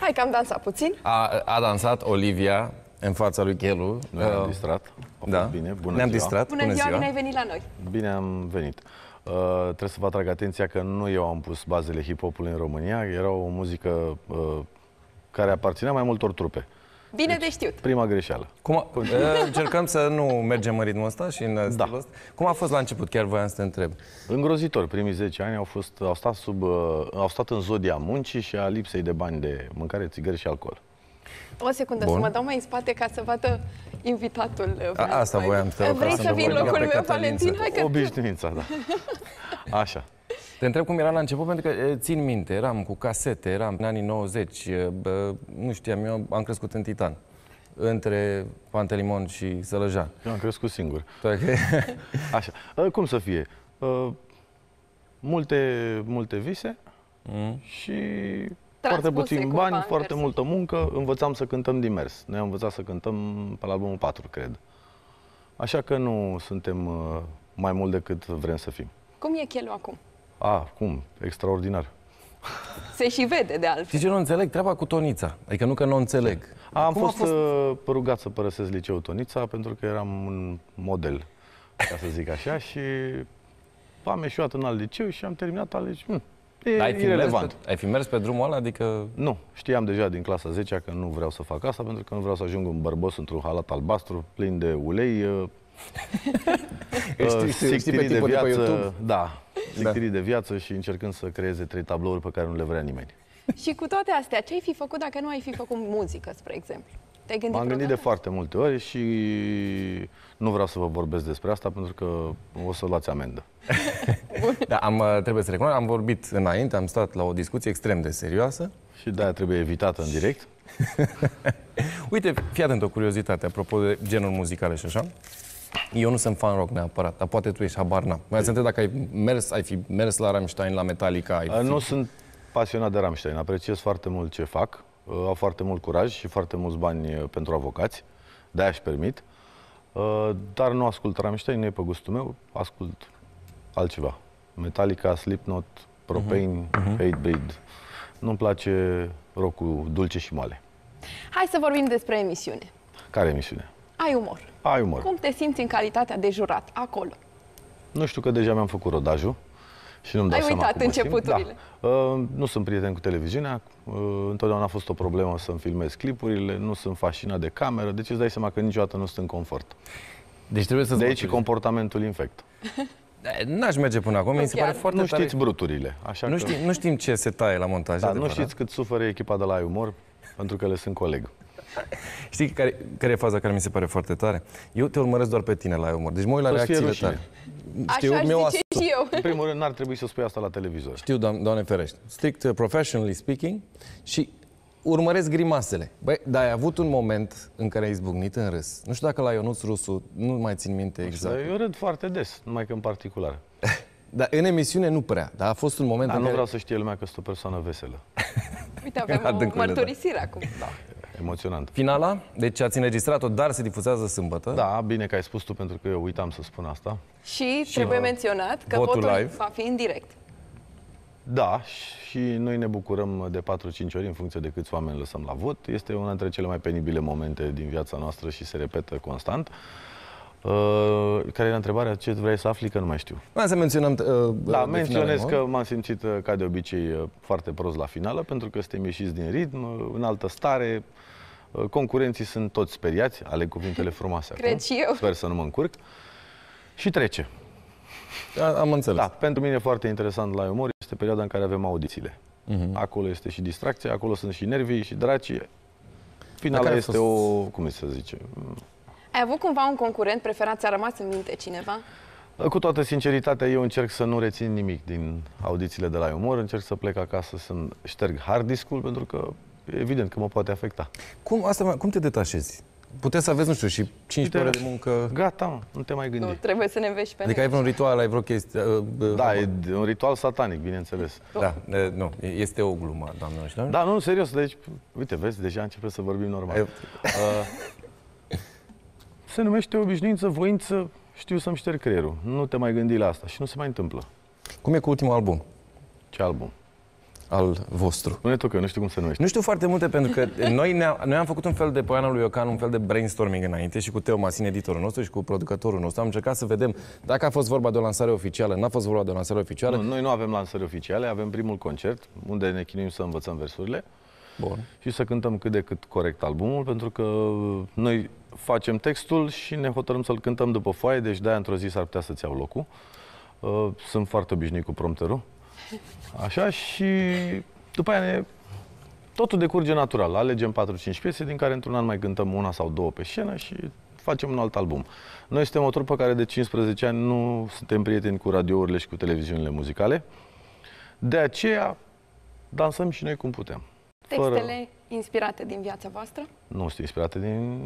Hai că am dansat puțin. A, a dansat Olivia în fața lui Chelu. ne-am distrat. da. bine. Bună ne-am ziua. distrat. Bună, bună ziua, bine ai venit la noi. Bine am venit. Uh, trebuie să vă atrag atenția că nu eu am pus bazele hip-hopului în România. Era o muzică uh, care aparținea mai multor trupe. Bine deci, de știut. Prima greșeală. Cum a, eh, încercăm să nu mergem în ritmul ăsta și în da. ăsta. Cum a fost la început? Chiar voiam să te întreb. Îngrozitor. Primii 10 ani au, fost, au, stat sub, eh, au stat în zodia muncii și a lipsei de bani de mâncare, țigări și alcool. O secundă, Bun. să mă dau mai în spate ca să vadă invitatul. Eh, a, asta voiam să Vrei să vii în locul meu, Valentin? Obișnuința, da. Așa. Te întreb cum era la început, pentru că eh, țin minte, eram cu casete, eram în anii 90, eh, bă, nu știam, eu am crescut în Titan între Pantelimon și Sălăjan. Eu am crescut singur. Păi Așa. Eh, cum să fie? Multe, multe vise mm. și foarte puțin bani, foarte mers. multă muncă. Învățam să cântăm din mers. Noi am învățat să cântăm pe la albumul 4, cred. Așa că nu suntem mai mult decât vrem să fim. Cum e chelul acum? A, cum? Extraordinar. Se și vede de altfel. Știi ce nu înțeleg? Treaba cu Tonița. Adică nu că nu înțeleg. A, am Cum fost, a fost uh, rugat să părăsesc liceul Tonița pentru că eram un model, ca să zic așa, și am ieșuat în alt liceu și am terminat alegi. Hm, e ai fi, irrelevant. Pe, ai fi mers pe drumul ăla? Adică... Nu. Știam deja din clasa 10 că nu vreau să fac asta pentru că nu vreau să ajung un bărbos într-un halat albastru plin de ulei, uh, știi, uh, știi, pe de viață. Da, lictirii da. de viață și încercând să creeze trei tablouri pe care nu le vrea nimeni. Și cu toate astea, ce ai fi făcut dacă nu ai fi făcut muzică, spre exemplu? Te-ai gândit M-am gândit de foarte multe ori și nu vreau să vă vorbesc despre asta pentru că o să luați amendă. da, am, uh, trebuie să recunosc, am vorbit înainte, am stat la o discuție extrem de serioasă. Și de-aia trebuie evitată în direct. Uite, fii atent o curiozitate apropo de genul muzical și așa. Eu nu sunt fan rock neapărat, dar poate tu ești, habar n-am. Mai întreb dacă ai mers, ai fi mers la Rammstein, la Metallica, ai uh, fi... Nu sunt pasionat de Rammstein, apreciez foarte mult ce fac, uh, au foarte mult curaj și foarte mulți bani uh, pentru avocați, de-aia își permit, dar nu ascult Rammstein, nu e pe gustul meu, ascult altceva. Metallica, Slipknot, Propane, uh-huh. Mhm. Mhm. Hatebreed. Nu-mi place rock dulce și moale. Hai să vorbim despre emisiune. Care emisiune? Ai umor. Ai umor. Cum te simți în calitatea de jurat acolo? Nu știu că deja mi-am făcut rodajul și nu-mi dau Ai seama uitat începuturile. Da. Uh, nu sunt prieten cu televiziunea, uh, întotdeauna a fost o problemă să-mi filmez clipurile, nu sunt fascinat de cameră, deci îți dai seama că niciodată nu sunt în confort. Deci trebuie să De aici comportamentul infect. Da, n-aș merge până acum, mi se pare foarte Nu știți tare. bruturile. Așa nu, că... știm, nu știm ce se taie la montaj. Da, nu știți cât suferă echipa de la Ai Umor, pentru că le sunt coleg. Știi care, care e faza care mi se pare foarte tare? Eu te urmăresc doar pe tine la umor. Deci mă uit la păi reacțiile tale. Știu, Așa aș zice și eu. În primul rând, n-ar trebui să spui asta la televizor. Știu, doamne ferești. Strict uh, professionally speaking și urmăresc grimasele. Băi, dar ai avut un moment în care ai izbucnit în râs. Nu știu dacă la Ionuț Rusu, nu mai țin minte exact. Dar eu râd foarte des, numai că în particular. Dar în emisiune nu prea, dar a fost un moment... Dar nu care... vreau să știe lumea că sunt o persoană veselă. Uite, avem o da. mărturisire da. acum. Da. Emoționant. Finala, deci ați înregistrat-o, dar se difuzează sâmbătă. Da, bine că ai spus tu, pentru că eu uitam să spun asta. Și, și trebuie uh, menționat că votul, live. va fi în direct. Da, și noi ne bucurăm de 4-5 ori în funcție de câți oameni lăsăm la vot. Este una dintre cele mai penibile momente din viața noastră și se repetă constant. Uh, care era întrebarea? Ce vrei să afli? Că nu mai știu. Mai să menționăm uh, Da, menționez finale, că m-am simțit, uh, ca de obicei, uh, foarte prost la finală, pentru că suntem ieșiți din ritm, uh, în altă stare, concurenții sunt toți speriați, aleg cuvintele frumoase Cred acum. și eu. Sper să nu mă încurc. Și trece. Da, am înțeles. Da, pentru mine foarte interesant la umor este perioada în care avem audițiile. Uh-huh. Acolo este și distracția, acolo sunt și nervii și dracii. Finala este o, cum se zice, ai avut cumva un concurent preferat? Ți-a rămas în minte cineva? Cu toată sinceritatea, eu încerc să nu rețin nimic din audițiile de la umor, încerc să plec acasă, să șterg hard discul, pentru că evident că mă poate afecta. Cum, asta, cum te detașezi? Puteți să aveți, nu știu, și 5 ore de muncă. Gata, mă, nu te mai gândi. Nu, trebuie să ne vezi. pe Adică ai vreun ritual, ai vreo chestie. Uh, uh, da, e un ritual satanic, bineînțeles. Da, da e, nu, este o glumă, doamne. Da, nu, serios, deci, uite, vezi, deja începe să vorbim normal. Uh, se numește obișnuință, voință, știu să-mi șterg creierul. Nu te mai gândi la asta și nu se mai întâmplă. Cum e cu ultimul album? Ce album? al vostru. Nu tu că nu știu cum se numește. Nu știu foarte multe pentru că noi, ne noi am făcut un fel de poiana lui Iocan, un fel de brainstorming înainte și cu Teo Masin, editorul nostru și cu producătorul nostru. Am încercat să vedem dacă a fost vorba de o lansare oficială, n-a fost vorba de o lansare oficială. Nu, noi nu avem lansări oficiale, avem primul concert unde ne chinuim să învățăm versurile. Bun. și să cântăm cât de cât corect albumul, pentru că noi facem textul și ne hotărâm să-l cântăm după foaie, deci de-aia într-o zi s-ar putea să-ți iau locul. Uh, sunt foarte obișnuit cu prompterul. Așa și după aia ne... totul decurge natural. Alegem 4-5 piese din care într-un an mai cântăm una sau două pe scenă și facem un alt album. Noi suntem o trupă care de 15 ani nu suntem prieteni cu radiourile și cu televiziunile muzicale. De aceea dansăm și noi cum putem. Textele fără... inspirate din viața voastră? Nu, sunt inspirate din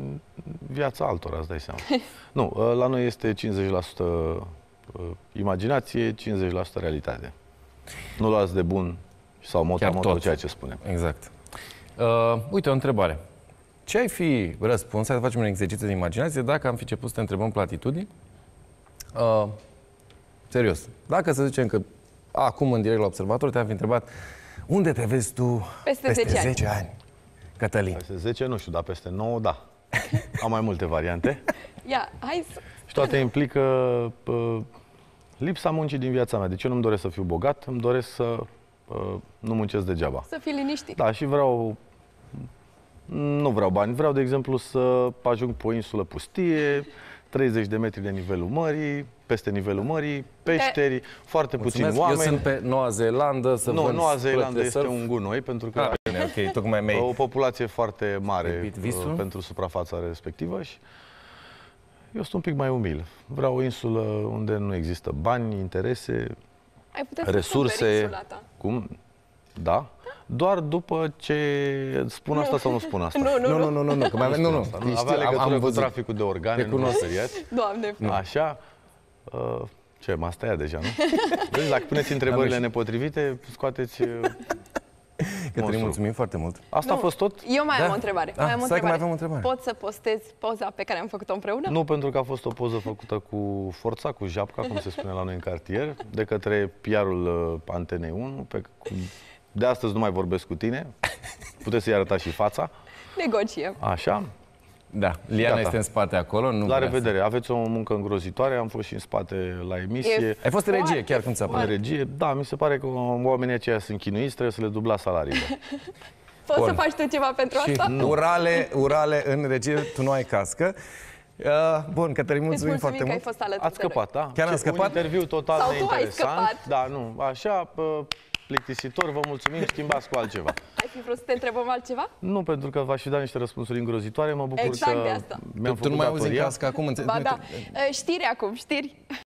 viața altora, îți dai seama. nu, ă, la noi este 50% ă, imaginație, 50% realitate. Nu luați de bun sau motor Chiar moto tot. ceea ce spunem. Exact. Uh, uite, o întrebare. Ce ai fi răspuns, să facem un exercițiu de imaginație, dacă am fi început să te întrebăm platitudini? Uh, serios. Dacă să zicem că acum, în direct la observator, te-am fi întrebat unde te vezi tu peste, peste 10, 10 ani. ani, Cătălin? Peste 10 nu știu, dar peste 9 da. Am mai multe variante. Ia, hai să... Și toate implică pă, lipsa muncii din viața mea. Deci eu nu-mi doresc să fiu bogat, îmi doresc să pă, nu muncesc degeaba. Să fii liniștit. Da, și vreau... Nu vreau bani, vreau, de exemplu, să ajung pe o insulă pustie, 30 de metri de nivelul mării, peste nivelul mării, peșteri, de... foarte puțini Mulțumesc, oameni. Eu sunt pe Noua Zeelandă. Să nu, Noua Zeelandă este surf. un gunoi, pentru că ah, bine, okay, tocmai mei. o populație foarte mare uh, pentru suprafața respectivă și eu sunt un pic mai umil. Vreau o insulă unde nu există bani, interese, Ai putea resurse. Să Cum? Da doar după ce spun asta sau nu spun asta. Nu, nu, nu, nu, nu, nu, mai nu, nu. Avea legătură am, văzut cu traficul de organe, nu seriați. Doamne. Așa, uh, ce, m-a stăiat deja, nu? Deci dacă puneți întrebările nepotrivite, scoateți uh, Cătălin, mulțumim foarte mult. Asta nu, a fost tot? Eu mai da? am o întrebare. Ah, mai am o întrebare. Mai avem o întrebare. Pot să postez poza pe care am făcut-o împreună? Nu, pentru că a fost o poză făcută cu forța, cu japca, cum se spune la noi în cartier, de către PR-ul uh, Antenei 1, pe, cu de astăzi nu mai vorbesc cu tine. Puteți să-i arătați și fața. Negociem. Așa. Da, Liana Gata. este în spate acolo. Nu la revedere, să... aveți o muncă îngrozitoare, am fost și în spate la emisie. E Ai fost în regie, chiar când s-a În regie, da, mi se pare că oamenii aceia sunt chinuiți, trebuie să le dubla salariile. Poți Bun. să faci tu ceva pentru și asta? Nu. Urale, urale în regie, tu nu ai cască. Uh, bun, te mulțumim, mulțumim foarte că mult. ai fost alături Ați scăpat, da? Chiar am scăpat? Un interviu total Sau neinteresant. Ai scăpat. Da, nu, așa, pă, uh, plictisitor, vă mulțumim, schimbați cu altceva. Ai fi vrut să te întrebăm altceva? Nu, pentru că v-aș fi dat niște răspunsuri îngrozitoare, mă bucur exact că mi-am făcut Tu nu mai auzi în cască acum? Ba da, uh, știri acum, știri.